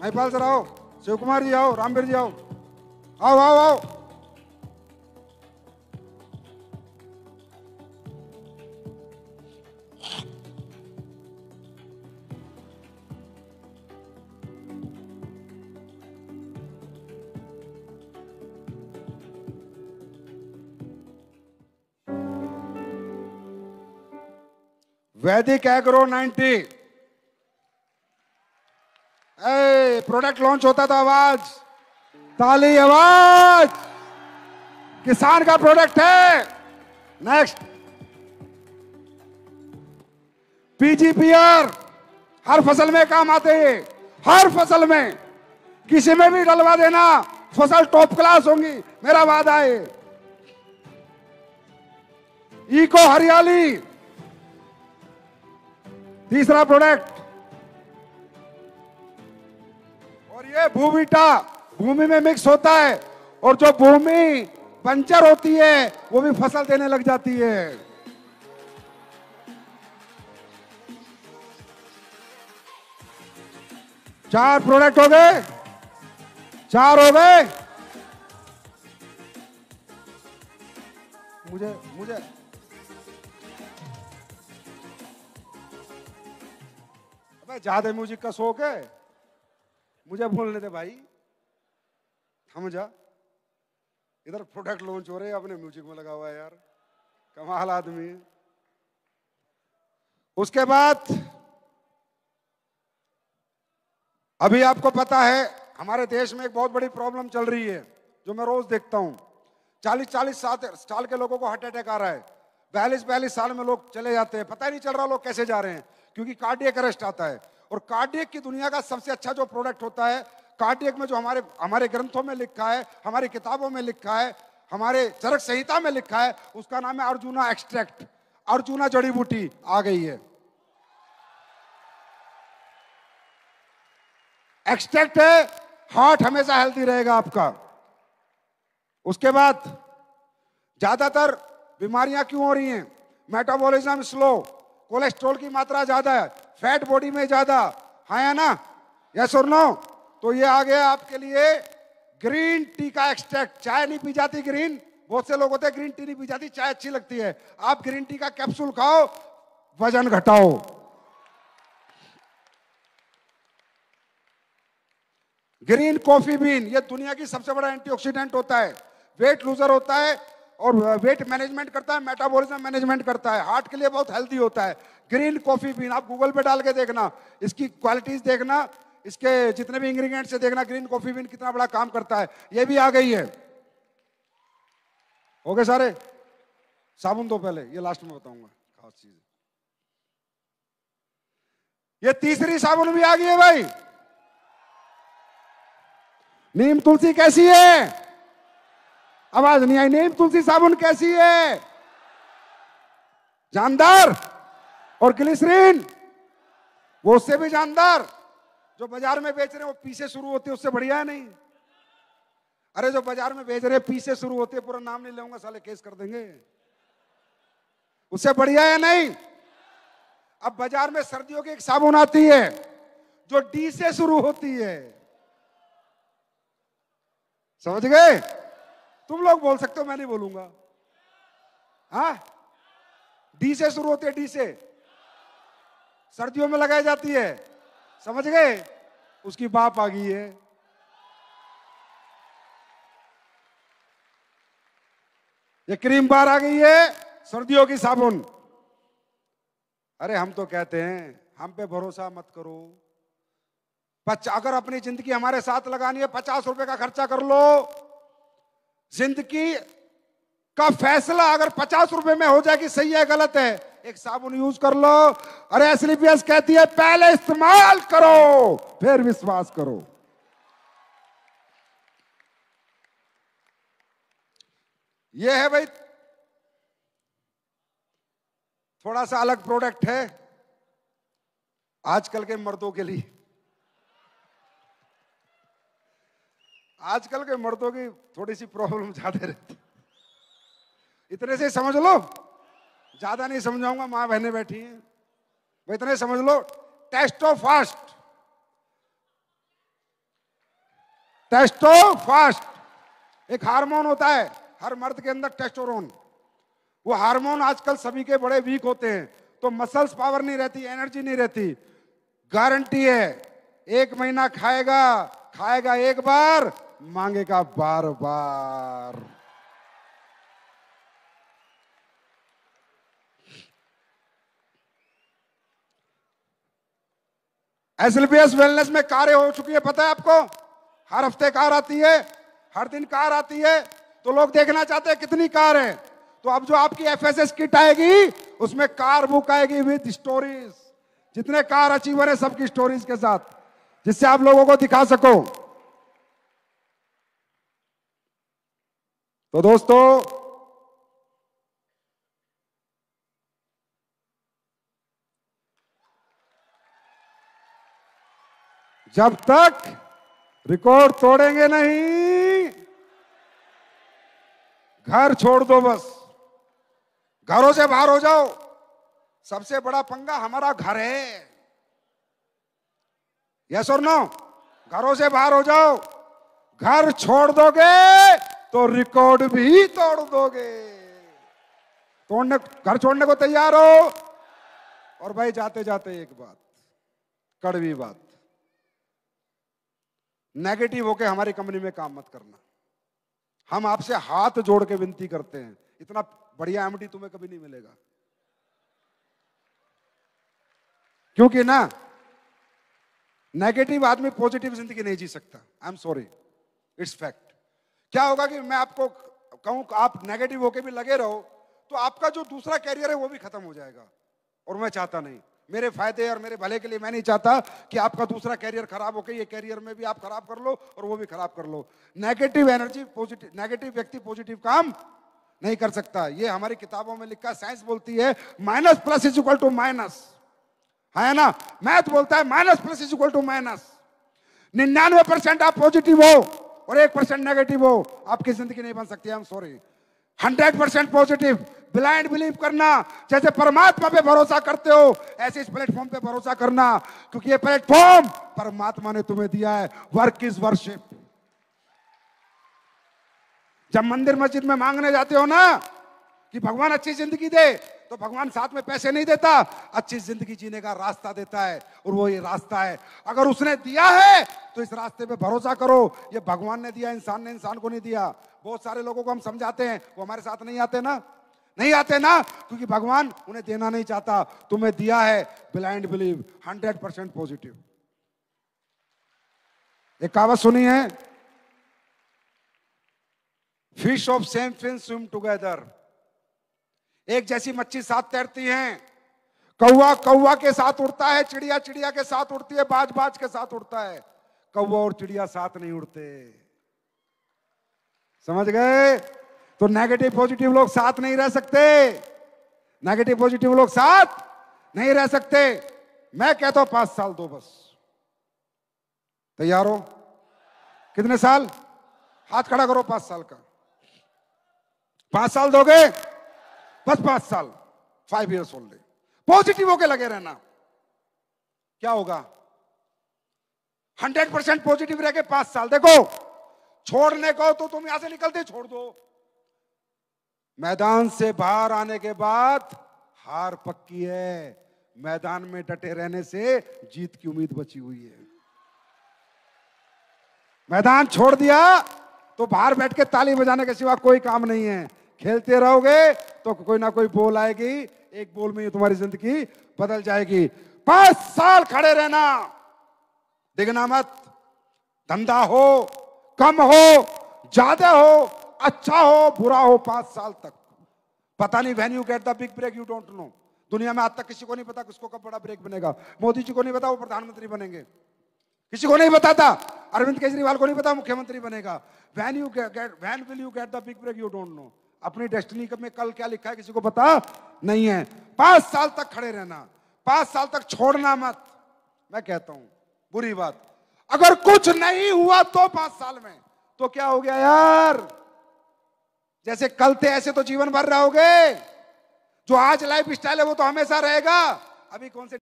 Mahipal sir आओ शिव कुमार जी आओ रामवीर जी आओ आओ आओ आओ वैदिक एग्रो 90 प्रोडक्ट लॉन्च होता था आवाज ताली आवाज किसान का प्रोडक्ट है नेक्स्ट पीजीपीआर हर फसल में काम आते हैं हर फसल में किसी में भी डलवा देना फसल टॉप क्लास होंगी मेरा वादा है इको हरियाली तीसरा प्रोडक्ट भूमिटा भूमि में मिक्स होता है और जो भूमि पंचर होती है वो भी फसल देने लग जाती है चार प्रोडक्ट हो गए चार हो गए मुझे मुझे अबे ज्यादा म्यूजिक का शौक है मुझे बोलने दे भाई थम जा इधर प्रोडक्ट लॉन्च हो रहे हैं अपने म्यूजिक में लगा हुआ है यार कमाल आदमी उसके बाद अभी आपको पता है हमारे देश में एक बहुत बड़ी प्रॉब्लम चल रही है जो मैं रोज देखता हूं चालीस चालीस साल के लोगों को हार्ट अटैक आ रहा है बयालीस बयालीस साल में लोग चले जाते हैं पता ही नहीं चल रहा लोग कैसे जा रहे हैं क्योंकि कार्डियक अरेस्ट आता है और कार्डियक की दुनिया का सबसे अच्छा जो प्रोडक्ट होता है कार्डियक में जो हमारे हमारे ग्रंथों में लिखा है हमारी किताबों में लिखा है हमारे चरक संहिता में लिखा है उसका नाम है अर्जुना एक्सट्रैक्ट अर्जुना जड़ी बूटी आ गई है एक्सट्रैक्ट है हार्ट हमेशा हेल्थी रहेगा आपका उसके बाद ज्यादातर बीमारियां क्यों हो रही हैं मेटाबॉलिज्म स्लो कोलेस्ट्रॉल की मात्रा ज्यादा है फैट बॉडी में ज्यादा हाँ या ना यस और नो तो ये आ गया आपके लिए ग्रीन टी का एक्सट्रैक्ट चाय नहीं पी जाती ग्रीन बहुत से लोग होते हैं ग्रीन टी नहीं पी जाती चाय अच्छी लगती है आप ग्रीन टी का कैप्सूल खाओ वजन घटाओ ग्रीन कॉफी बीन ये दुनिया की सबसे बड़ा एंटीऑक्सीडेंट होता है वेट लूजर होता है और वेट मैनेजमेंट करता है मेटाबॉलिज्म मैनेजमेंट करता है हार्ट के लिए बहुत हेल्दी होता है ग्रीन कॉफी बीन आप गूगल पे डाल के देखना इसकी क्वालिटीज देखना इसके जितने भी इंग्रीडियंट्स है देखना ग्रीन कॉफी बीन कितना बड़ा काम करता है ये भी आ गई है हो गए सारे साबुन दो पहले ये लास्ट में बताऊंगा खास चीज ये तीसरी साबुन भी आ गई है भाई नीम तुलसी कैसी है आवाज नहीं आई नहीं तुलसी साबुन कैसी है जानदार और ग्लिसरीन वो उससे भी जानदार जो बाजार में बेच रहे हैं वो पीछे शुरू होते उससे बढ़िया है नहीं अरे जो बाजार में बेच रहे पीछे शुरू होते पूरा नाम नहीं लूंगा साले केस कर देंगे उससे बढ़िया है नहीं अब बाजार में सर्दियों की एक साबुन आती है जो डी से शुरू होती है समझ गए तुम लोग बोल सकते हो मैं नहीं बोलूंगा हा डी से शुरू होती है डी से सर्दियों में लगाई जाती है समझ गए उसकी बाप आ गई है ये क्रीम बार आ गई है सर्दियों की साबुन अरे हम तो कहते हैं हम पे भरोसा मत करो अगर अपनी जिंदगी हमारे साथ लगानी है पचास रुपए का खर्चा कर लो जिंदगी का फैसला अगर पचास रुपए में हो जाएगी सही है गलत है एक साबुन यूज कर लो अरे एसलीपीएस कहती है पहले इस्तेमाल करो फिर विश्वास करो ये है भाई थोड़ा सा अलग प्रोडक्ट है आजकल के मर्दों के लिए आजकल के मर्दों की थोड़ी सी प्रॉब्लम ज्यादा रहती इतने से समझ लो ज्यादा नहीं समझाऊंगा माँ बहने बैठी हैं वो इतने समझ लो टेस्टो फास्ट टेस्टो फास्ट एक हार्मोन होता है हर मर्द के अंदर टेस्टोरोन वो हार्मोन आजकल सभी के बड़े वीक होते हैं तो मसल्स पावर नहीं रहती एनर्जी नहीं रहती गारंटी है एक महीना खाएगा खाएगा एक बार मांगेगा बार बार एस वेलनेस में कार्य हो चुकी है पता है आपको हर हफ्ते कार आती है हर दिन कार आती है तो लोग देखना चाहते हैं कितनी कार है तो अब जो आपकी एफएसएस किट आएगी उसमें कार बुक आएगी विद स्टोरीज जितने कार अचीवर है सबकी स्टोरीज के साथ जिससे आप लोगों को दिखा सको तो दोस्तों जब तक रिकॉर्ड तोड़ेंगे नहीं घर छोड़ दो बस घरों से बाहर हो जाओ सबसे बड़ा पंगा हमारा घर है यस और नो घरों से बाहर हो जाओ घर छोड़ दोगे तो रिकॉर्ड भी तोड़ दोगे तोड़ने घर छोड़ने को तैयार हो और भाई जाते जाते एक बात कड़वी बात नेगेटिव होके हमारी कंपनी में काम मत करना हम आपसे हाथ जोड़ के विनती करते हैं इतना बढ़िया एमडी तुम्हें कभी नहीं मिलेगा क्योंकि ना नेगेटिव आदमी पॉजिटिव जिंदगी नहीं जी सकता I am sorry it's fact क्या होगा कि मैं आपको कहूं आप नेगेटिव होके भी लगे रहो तो आपका जो दूसरा कैरियर है वो भी खत्म हो जाएगा और मैं चाहता नहीं मेरे फायदे और मेरे भले के लिए मैं नहीं चाहता कि आपका दूसरा कैरियर खराब हो के ये कैरियर में भी आप खराब कर लो और वो भी खराब कर लो नेगेटिव एनर्जी पॉजिटिव नेगेटिव व्यक्ति पॉजिटिव काम नहीं कर सकता ये हमारी किताबों में लिखा साइंस बोलती है minus plus is equal to minus है ना मैथ बोलता है minus plus is equal to minus निन्यानवे परसेंट आप पॉजिटिव हो और एक परसेंट नेगेटिव हो आपकी जिंदगी नहीं बन सकती sorry hundred percent positive blind believe करना जैसे परमात्मा पे भरोसा करते हो ऐसे इस प्लेटफॉर्म पे भरोसा करना क्योंकि ये प्लेटफॉर्म परमात्मा ने तुम्हें दिया है वर्क इज वर्शिप जब मंदिर मस्जिद में मांगने जाते हो ना कि भगवान अच्छी जिंदगी दे तो भगवान साथ में पैसे नहीं देता अच्छी जिंदगी जीने का रास्ता देता है और वो ये रास्ता है अगर उसने दिया है तो इस रास्ते पे भरोसा करो ये भगवान ने दिया इंसान ने इंसान को नहीं दिया बहुत सारे लोगों को हम समझाते हैं वो हमारे साथ नहीं आते ना नहीं आते ना क्योंकि भगवान उन्हें देना नहीं चाहता तुम्हें दिया है blind believe hundred percent positive एक कहावत सुनी है fish of same fin swim together एक जैसी मच्छी साथ तैरती हैं कौआ कौआ के साथ उड़ता है चिड़िया चिड़िया के साथ उड़ती है बाज बाज के साथ उड़ता है कौआ और चिड़िया साथ नहीं उड़ते समझ गए तो नेगेटिव पॉजिटिव लोग साथ नहीं रह सकते नेगेटिव पॉजिटिव लोग साथ नहीं रह सकते मैं कहता हूं पांच साल दो बस तैयार हो कितने साल हाथ खड़ा करो पांच साल का पांच साल दोगे बस पांच साल फाइव ईयर्स ओनली पॉजिटिव होके लगे रहना क्या होगा हंड्रेड परसेंट पॉजिटिव रह के पांच साल देखो छोड़ने को तो तुम यहां से निकलते छोड़ दो मैदान से बाहर आने के बाद हार पक्की है मैदान में डटे रहने से जीत की उम्मीद बची हुई है मैदान छोड़ दिया तो बाहर बैठ के ताली बजाने के सिवा कोई काम नहीं है खेलते रहोगे तो कोई ना कोई बोल आएगी एक बोल में ही तुम्हारी जिंदगी बदल जाएगी पांच साल खड़े रहना दिखना मत धंधा हो कम हो ज्यादा हो अच्छा हो बुरा हो पांच साल तक पता नहीं when you get the big break you don't know दुनिया में आज तक किसी को नहीं पता किसको कब बड़ा ब्रेक बनेगा मोदी जी को नहीं पता वो प्रधानमंत्री बनेंगे किसी को नहीं बताता अरविंद केजरीवाल को नहीं पता मुख्यमंत्री बनेगा when you get when will you get the big break you don't know अपनी डेस्टिनी में कल क्या लिखा है किसी को पता नहीं है पांच साल तक खड़े रहना पांच साल तक छोड़ना मत मैं कहता हूं बुरी बात अगर कुछ नहीं हुआ तो पांच साल में तो क्या हो गया यार जैसे कल थे ऐसे तो जीवन भर रहोगे जो आज लाइफ स्टाइल है वो तो हमेशा रहेगा अभी कौन से